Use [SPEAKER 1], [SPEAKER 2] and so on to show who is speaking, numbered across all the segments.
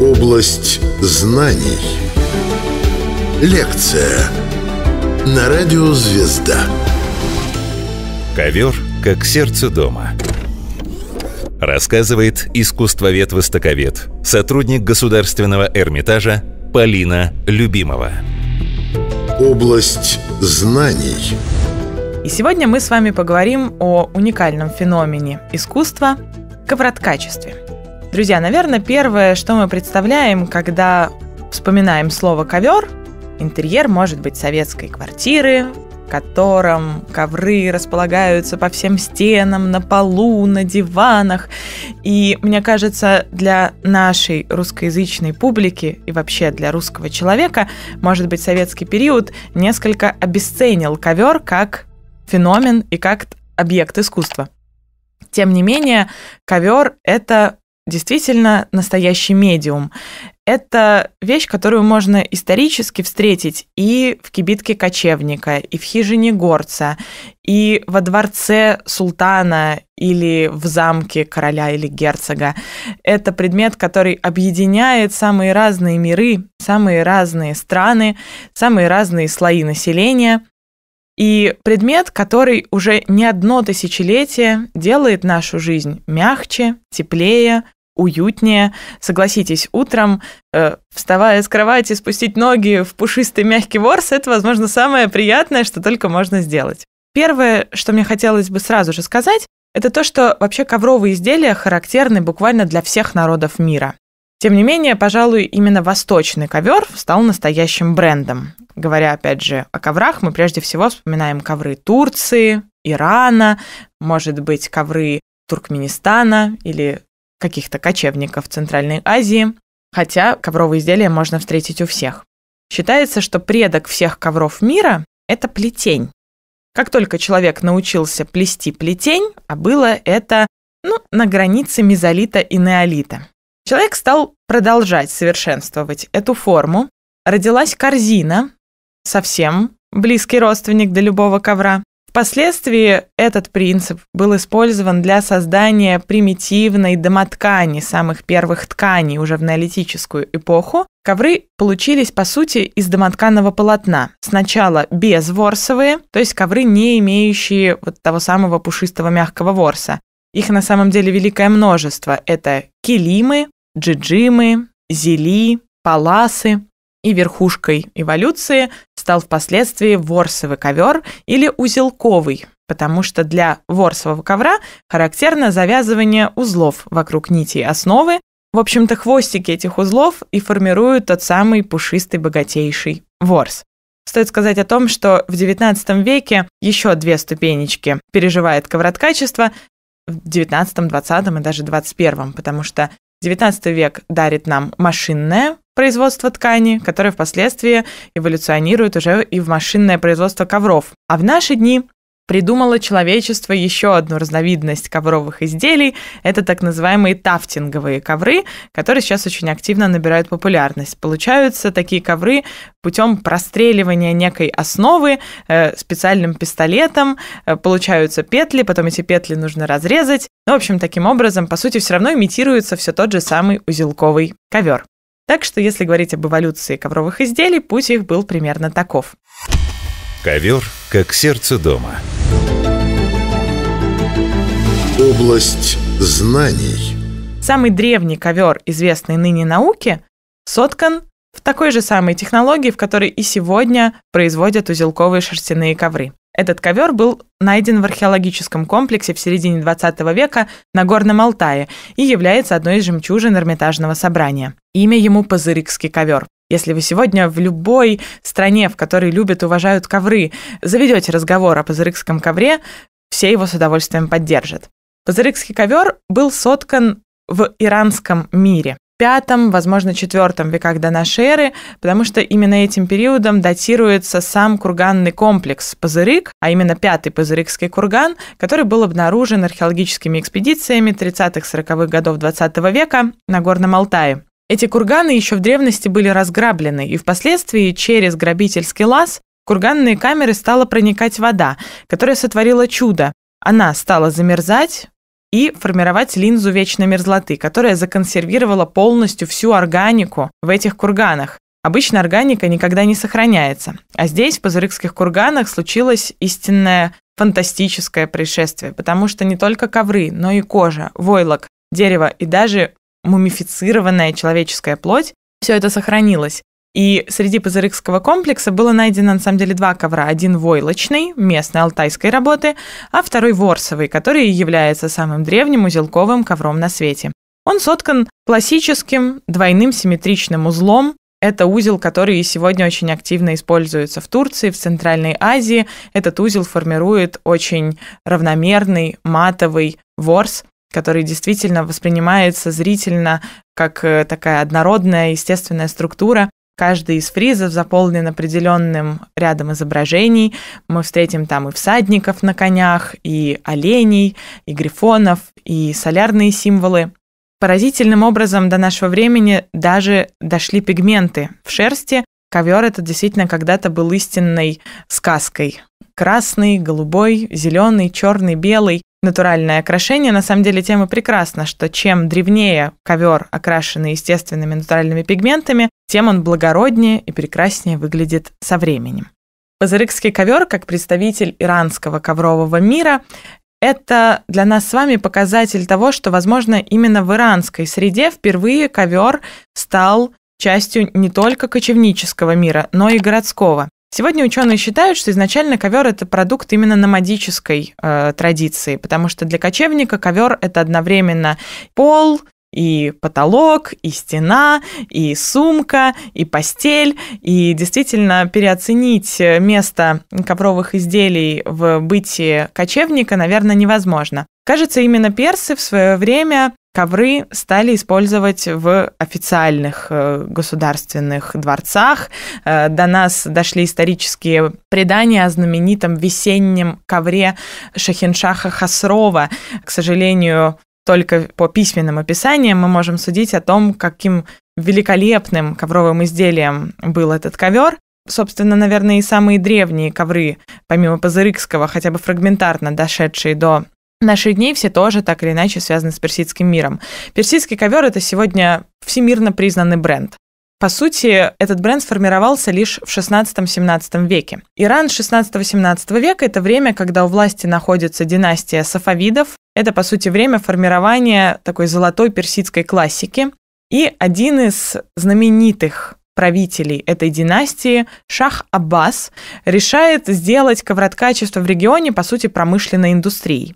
[SPEAKER 1] Область знаний. Лекция на радио «Звезда». Ковер как сердце дома. Рассказывает искусствовед-востоковед, сотрудник Государственного Эрмитажа Полина Любимова. Область знаний. И сегодня мы с вами поговорим о уникальном феномене искусства ковроткачестве. Друзья, наверное, первое, что мы представляем, когда вспоминаем слово «ковер», интерьер может быть советской квартиры, в котором ковры располагаются по всем стенам, на полу, на диванах. И мне кажется, для нашей русскоязычной публики и вообще для русского человека, может быть, советский период несколько обесценил ковер как феномен и как объект искусства. Тем не менее, ковер — это действительно настоящий медиум. Это вещь, которую можно исторически встретить и в кибитке кочевника, и в хижине горца, и во дворце султана или в замке короля или герцога. Это предмет, который объединяет самые разные миры, самые разные страны, самые разные слои населения. И предмет, который уже не одно тысячелетие делает нашу жизнь мягче, теплее, уютнее. Согласитесь, утром, э, вставая с кровати, спустить ноги в пушистый мягкий ворс, это, возможно, самое приятное, что только можно сделать. Первое, что мне хотелось бы сразу же сказать, это то, что вообще ковровые изделия характерны буквально для всех народов мира. Тем не менее, пожалуй, именно восточный ковер стал настоящим брендом говоря, опять же, о коврах, мы прежде всего вспоминаем ковры Турции, Ирана, может быть, ковры Туркменистана или каких-то кочевников Центральной Азии, хотя ковровые изделия можно встретить у всех. Считается, что предок всех ковров мира – это плетень. Как только человек научился плести плетень, а было это ну, на границе мезолита и неолита, человек стал продолжать совершенствовать эту форму, родилась корзина, совсем близкий родственник до любого ковра. Впоследствии этот принцип был использован для создания примитивной домоткани самых первых тканей уже в неолитическую эпоху. Ковры получились, по сути, из домотканного полотна. Сначала безворсовые, то есть ковры, не имеющие вот того самого пушистого мягкого ворса. Их на самом деле великое множество. Это килимы, джиджимы, зели, паласы и верхушкой эволюции стал впоследствии ворсовый ковер или узелковый, потому что для ворсового ковра характерно завязывание узлов вокруг нитей основы. В общем-то, хвостики этих узлов и формируют тот самый пушистый богатейший ворс. Стоит сказать о том, что в XIX веке еще две ступенечки переживает ковроткачество в XIX, XX и даже XXI, потому что XIX век дарит нам машинное производства ткани, которое впоследствии эволюционирует уже и в машинное производство ковров. А в наши дни придумало человечество еще одну разновидность ковровых изделий. Это так называемые тафтинговые ковры, которые сейчас очень активно набирают популярность. Получаются такие ковры путем простреливания некой основы э, специальным пистолетом. Э, получаются петли, потом эти петли нужно разрезать. Ну, в общем, таким образом, по сути, все равно имитируется все тот же самый узелковый ковер. Так что, если говорить об эволюции ковровых изделий, путь их был примерно таков. Ковер как сердце дома. Область знаний. Самый древний ковер, известный ныне науке, соткан в такой же самой технологии, в которой и сегодня производят узелковые шерстяные ковры. Этот ковер был найден в археологическом комплексе в середине 20 века на Горном Алтае и является одной из жемчужин Эрмитажного собрания. Имя ему Пазырыкский ковер. Если вы сегодня в любой стране, в которой любят и уважают ковры, заведете разговор о пазырыкском ковре, все его с удовольствием поддержат. Пазырыкский ковер был соткан в иранском мире пятом, возможно, четвертом веках до нашей эры, потому что именно этим периодом датируется сам курганный комплекс Пазырык, а именно пятый Пазырыкский курган, который был обнаружен археологическими экспедициями 30-40-х годов 20 -го века на Горном Алтае. Эти курганы еще в древности были разграблены, и впоследствии через грабительский лаз в курганные камеры стала проникать вода, которая сотворила чудо. Она стала замерзать, и формировать линзу вечной мерзлоты, которая законсервировала полностью всю органику в этих курганах. Обычно органика никогда не сохраняется. А здесь, в Пазырыкских курганах, случилось истинное фантастическое происшествие, потому что не только ковры, но и кожа, войлок, дерево и даже мумифицированная человеческая плоть все это сохранилось. И среди Пазырыкского комплекса было найдено, на самом деле, два ковра. Один войлочный, местной алтайской работы, а второй ворсовый, который является самым древним узелковым ковром на свете. Он соткан классическим двойным симметричным узлом. Это узел, который сегодня очень активно используется в Турции, в Центральной Азии. Этот узел формирует очень равномерный матовый ворс, который действительно воспринимается зрительно как э, такая однородная естественная структура. Каждый из фризов заполнен определенным рядом изображений. Мы встретим там и всадников на конях, и оленей, и грифонов, и солярные символы. Поразительным образом до нашего времени даже дошли пигменты в шерсти. Ковер это действительно когда-то был истинной сказкой. Красный, голубой, зеленый, черный, белый натуральное окрашение. На самом деле тема прекрасна, что чем древнее ковер, окрашенный естественными натуральными пигментами, тем он благороднее и прекраснее выглядит со временем. Базарыкский ковер, как представитель иранского коврового мира, это для нас с вами показатель того, что, возможно, именно в иранской среде впервые ковер стал частью не только кочевнического мира, но и городского. Сегодня ученые считают, что изначально ковер это продукт именно номадической э, традиции, потому что для кочевника ковер это одновременно пол, и потолок, и стена, и сумка, и постель. И действительно переоценить место ковровых изделий в бытии кочевника, наверное, невозможно. Кажется, именно персы в свое время ковры стали использовать в официальных э, государственных дворцах. Э, до нас дошли исторические предания о знаменитом весеннем ковре Шахиншаха Хасрова. К сожалению, только по письменным описаниям мы можем судить о том, каким великолепным ковровым изделием был этот ковер собственно, наверное, и самые древние ковры, помимо Пазырыкского, хотя бы фрагментарно дошедшие до Наши дни все тоже так или иначе связаны с персидским миром. Персидский ковер это сегодня всемирно признанный бренд. По сути, этот бренд сформировался лишь в 16-17 веке. Иран 16-18 века – это время, когда у власти находится династия сафавидов. Это, по сути, время формирования такой золотой персидской классики. И один из знаменитых правителей этой династии, Шах Аббас, решает сделать ковроткачество в регионе, по сути, промышленной индустрией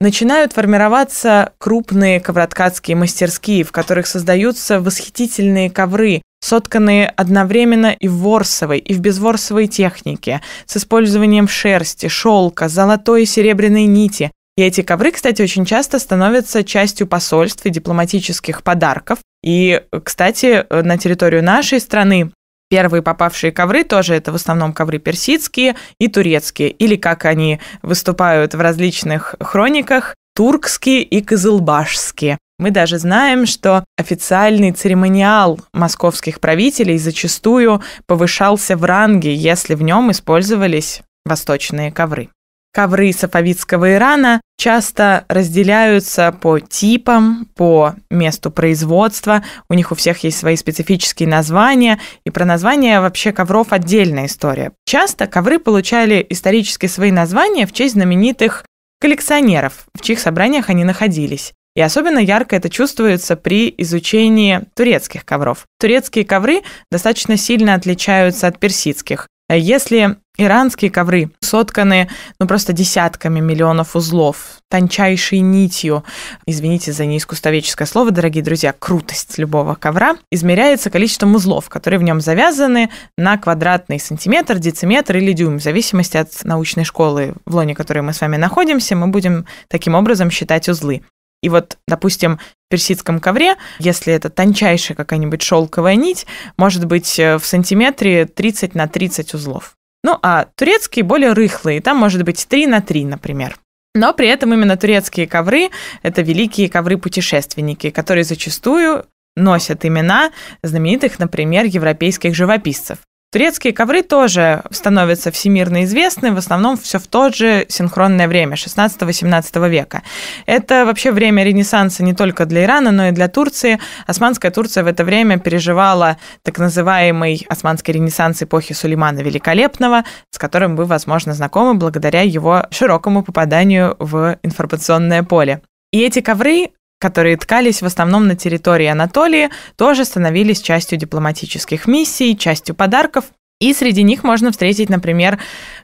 [SPEAKER 1] начинают формироваться крупные ковроткацкие мастерские, в которых создаются восхитительные ковры, сотканные одновременно и в ворсовой, и в безворсовой технике, с использованием шерсти, шелка, золотой и серебряной нити. И эти ковры, кстати, очень часто становятся частью посольств и дипломатических подарков. И, э, кстати, э, на территорию нашей страны Первые попавшие ковры тоже это в основном ковры персидские и турецкие, или как они выступают в различных хрониках, туркские и кызылбашские. Мы даже знаем, что официальный церемониал московских правителей зачастую повышался в ранге, если в нем использовались восточные ковры. Ковры сафавидского Ирана часто разделяются по типам, по месту производства. У них у всех есть свои специфические названия, и про названия вообще ковров отдельная история. Часто ковры получали исторически свои названия в честь знаменитых коллекционеров, в чьих собраниях они находились. И особенно ярко это чувствуется при изучении турецких ковров. Турецкие ковры достаточно сильно отличаются от персидских. Если иранские ковры сотканы ну просто десятками миллионов узлов, тончайшей нитью, извините за неискуствоведческое слово, дорогие друзья, крутость любого ковра, измеряется количеством узлов, которые в нем завязаны на квадратный сантиметр, дециметр или дюйм, в зависимости от научной школы, в лоне которой мы с вами находимся, мы будем таким образом считать узлы. И вот, допустим, в персидском ковре, если это тончайшая какая-нибудь шелковая нить, может быть э, в сантиметре 30 на 30 узлов. Ну, а турецкие более рыхлые, там может быть 3 на 3, например. Но при этом именно турецкие ковры – это великие ковры-путешественники, которые зачастую носят имена знаменитых, например, европейских живописцев. Турецкие ковры тоже становятся всемирно известны, в основном все в то же синхронное время, 16-18 века. Это вообще время Ренессанса не только для Ирана, но и для Турции. Османская Турция в это время переживала так называемый османский ренессанс эпохи Сулеймана Великолепного, с которым вы, возможно, знакомы благодаря его широкому попаданию в информационное поле. И эти ковры которые ткались в основном на территории Анатолии, тоже становились частью дипломатических миссий, частью подарков. И среди них можно встретить, например,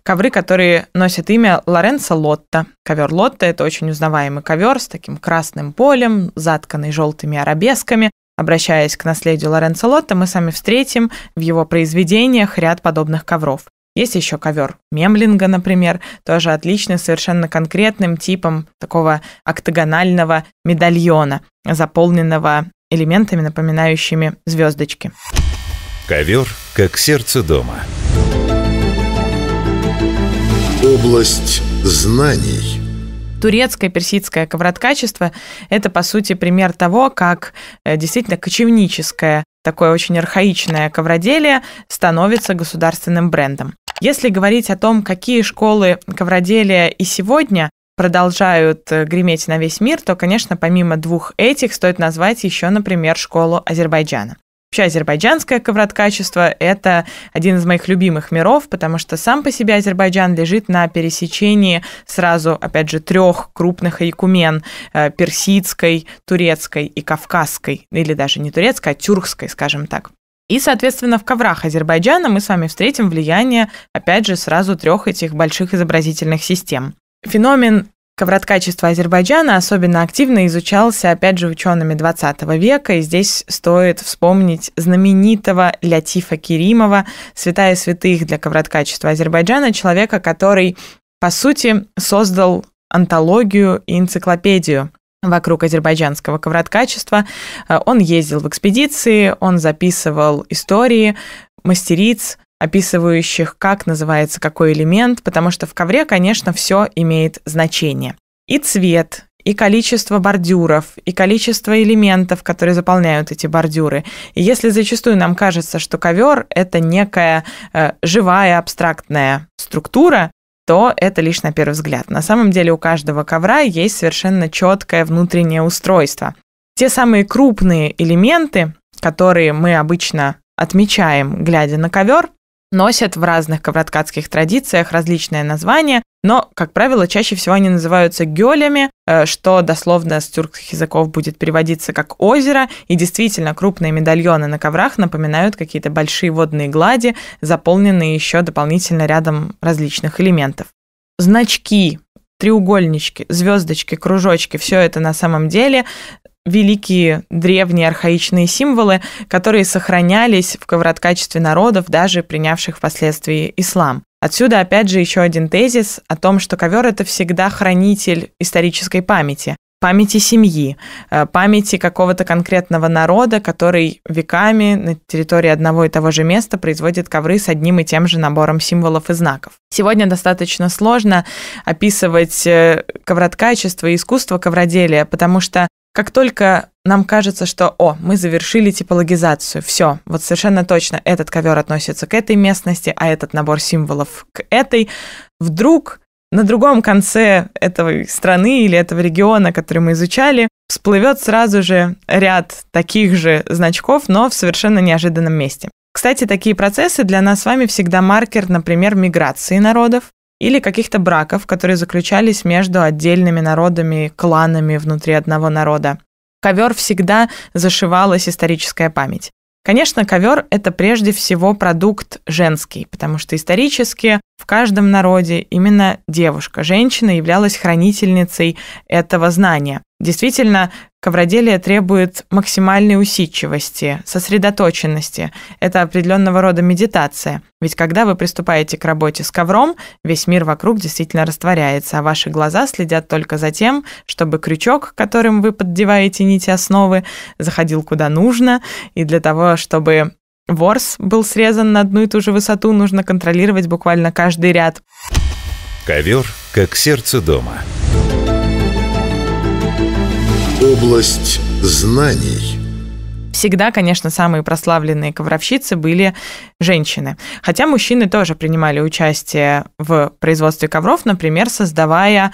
[SPEAKER 1] ковры, которые носят имя Лоренцо Лотта. Ковер Лотта – это очень узнаваемый ковер с таким красным полем, затканный желтыми арабесками. Обращаясь к наследию Лоренцо Лотта, мы сами встретим в его произведениях ряд подобных ковров. Есть еще ковер мемлинга, например, тоже отличный, совершенно конкретным типом такого октагонального медальона, заполненного элементами, напоминающими звездочки. Ковер как сердце дома. Область знаний турецкое персидское ковроткачество – это, по сути, пример того, как э, действительно кочевническое такое очень архаичное ковроделие становится государственным брендом. Если говорить о том, какие школы ковроделия и сегодня продолжают э, греметь на весь мир, то, конечно, помимо двух этих стоит назвать еще, например, школу Азербайджана. Вообще азербайджанское ковроткачество – это один из моих любимых миров, потому что сам по себе Азербайджан лежит на пересечении сразу, опять же, трех крупных айкумен – э, персидской, турецкой и кавказской, или даже не турецкой, а тюркской, скажем так. И, соответственно, в коврах Азербайджана мы с вами встретим влияние, опять же, сразу трех этих больших изобразительных систем. Феномен Ковроткачество Азербайджана особенно активно изучался, опять же, учеными 20 века, и здесь стоит вспомнить знаменитого Лятифа Керимова, святая святых для качества Азербайджана, человека, который, по сути, создал антологию и энциклопедию вокруг азербайджанского ковроткачества. Э, он ездил в экспедиции, он записывал истории мастериц, описывающих, как называется какой элемент, потому что в ковре, конечно, все имеет значение. И цвет, и количество бордюров, и количество элементов, которые заполняют эти бордюры. И если зачастую нам кажется, что ковер это некая э, живая абстрактная структура, то это лишь на первый взгляд. На самом деле у каждого ковра есть совершенно четкое внутреннее устройство. Те самые крупные элементы, которые мы обычно отмечаем, глядя на ковер, носят в разных ковроткацких традициях различные названия, но, как правило, чаще всего они называются гелями, э, что дословно с тюркских языков будет переводиться как озеро, и действительно крупные медальоны на коврах напоминают какие-то большие водные глади, заполненные еще дополнительно рядом различных элементов. Значки треугольнички, звездочки, кружочки, все это на самом деле великие древние архаичные символы, которые сохранялись в ковроткачестве народов, даже принявших впоследствии ислам. Отсюда, опять же, еще один тезис о том, что ковер – это всегда хранитель исторической памяти, памяти семьи, э, памяти какого-то конкретного народа, который веками на территории одного и того же места производит ковры с одним и тем же набором символов и знаков. Сегодня достаточно сложно описывать э, ковроткачество и искусство ковроделия, потому что как только нам кажется, что, о, мы завершили типологизацию, все, вот совершенно точно этот ковер относится к этой местности, а этот набор символов к этой, вдруг на другом конце этой страны или этого региона, который мы изучали, всплывет сразу же ряд таких же значков, но в совершенно неожиданном месте. Кстати, такие процессы для нас с вами всегда маркер, например, миграции народов или каких-то браков, которые заключались между отдельными народами, кланами внутри одного народа. Ковер всегда зашивалась историческая память. Конечно, ковер – это прежде всего продукт женский, потому что исторически в каждом народе именно девушка, женщина являлась хранительницей этого знания. Действительно, ковроделие требует максимальной усидчивости, сосредоточенности. Это определенного рода медитация. Ведь когда вы приступаете к работе с ковром, весь мир вокруг действительно растворяется, а ваши глаза следят только за тем, чтобы крючок, которым вы поддеваете нити основы, заходил куда нужно, и для того, чтобы ворс был срезан на одну и ту же высоту, нужно контролировать буквально каждый ряд. Ковер как сердце дома – Область знаний. Всегда, конечно, самые прославленные ковровщицы были женщины. Хотя мужчины тоже принимали участие в производстве ковров, например, создавая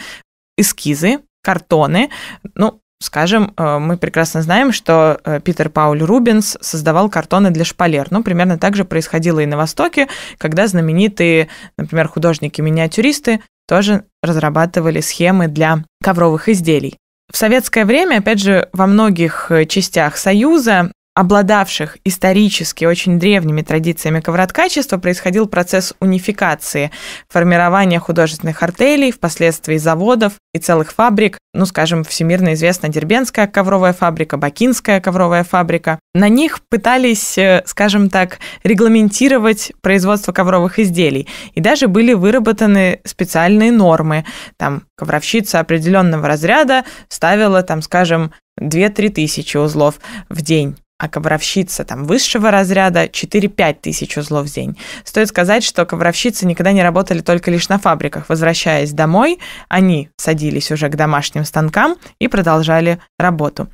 [SPEAKER 1] эскизы, картоны. Ну, скажем, э, мы прекрасно знаем, что э, Питер Пауль Рубинс создавал картоны для шпалер. Ну, примерно так же происходило и на Востоке, когда знаменитые, например, художники-миниатюристы тоже разрабатывали схемы для ковровых изделий. В советское время, опять же, во многих э, частях Союза обладавших исторически очень древними традициями ковроткачества, происходил процесс унификации, формирования художественных артелей, впоследствии заводов и целых фабрик. Ну, скажем, всемирно известна Дербенская ковровая фабрика, Бакинская ковровая фабрика. На них пытались, э, скажем так, регламентировать производство ковровых изделий. И даже были выработаны специальные нормы. Там ковровщица определенного разряда ставила, там, скажем, 2-3 тысячи узлов в день а ковровщица там высшего разряда 4-5 тысяч узлов в день. Стоит сказать, что ковровщицы никогда не работали только лишь на фабриках. Возвращаясь домой, они садились уже к домашним станкам и продолжали работу.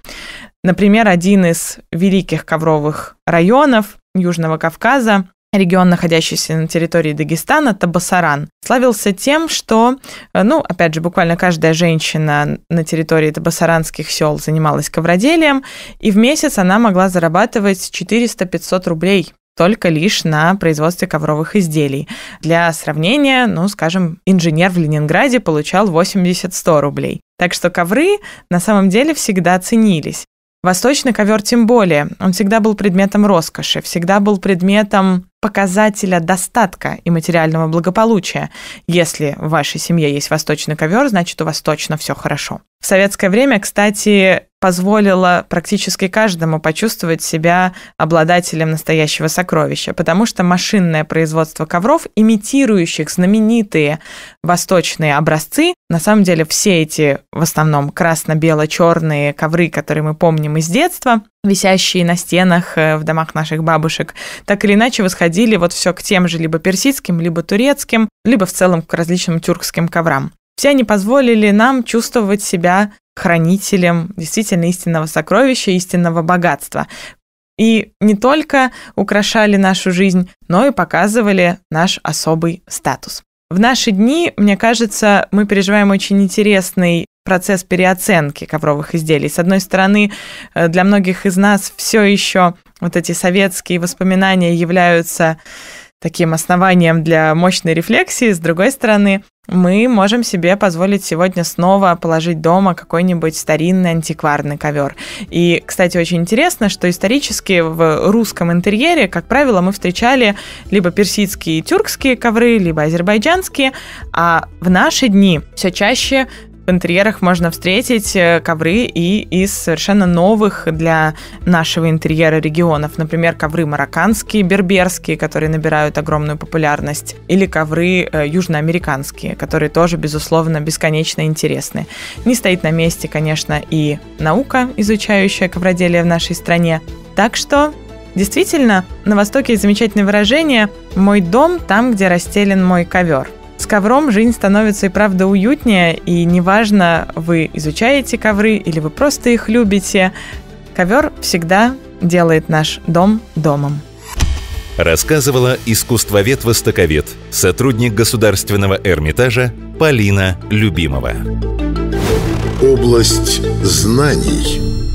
[SPEAKER 1] Например, один из великих ковровых районов Южного Кавказа Регион, находящийся на территории Дагестана, Табасаран, славился тем, что, э, ну, опять же, буквально каждая женщина на территории табасаранских сел занималась ковроделием, и в месяц она могла зарабатывать 400-500 рублей только лишь на производстве ковровых изделий. Для сравнения, ну, скажем, инженер в Ленинграде получал 80-100 рублей. Так что ковры на самом деле всегда ценились. Восточный ковер тем более. Он всегда был предметом роскоши, всегда был предметом показателя достатка и материального благополучия. Если в вашей семье есть восточный ковер, значит, у вас точно все хорошо. В советское время, кстати, позволило практически каждому почувствовать себя обладателем настоящего сокровища, потому что машинное производство ковров, имитирующих знаменитые восточные образцы, на самом деле все эти в основном красно-бело-черные ковры, которые мы помним из детства, висящие на стенах э, в домах наших бабушек, так или иначе восходили вот все к тем же либо персидским, либо турецким, либо в целом к различным тюркским коврам. Все они позволили нам чувствовать себя хранителем действительно истинного сокровища, истинного богатства. И не только украшали нашу жизнь, но и показывали наш особый статус. В наши дни, мне кажется, мы переживаем очень интересный процесс переоценки ковровых изделий. С одной стороны, э, для многих из нас все еще вот эти советские воспоминания являются таким основанием для мощной рефлексии. С другой стороны, мы можем себе позволить сегодня снова положить дома какой-нибудь старинный антикварный ковер. И, кстати, очень интересно, что исторически в русском интерьере, как правило, мы встречали либо персидские и тюркские ковры, либо азербайджанские, а в наши дни все чаще в интерьерах можно встретить э, ковры и из совершенно новых для нашего интерьера регионов. Например, ковры марокканские, берберские, которые набирают огромную популярность, или ковры э, южноамериканские, которые тоже, безусловно, бесконечно интересны. Не стоит на месте, конечно, и наука, изучающая ковроделие в нашей стране. Так что Действительно, на Востоке есть замечательное выражение «мой дом там, где расстелен мой ковер». С ковром жизнь становится и правда уютнее, и неважно, вы изучаете ковры или вы просто их любите, ковер всегда делает наш дом домом. Рассказывала искусствовед-востоковед, сотрудник Государственного Эрмитажа Полина Любимова. Область знаний.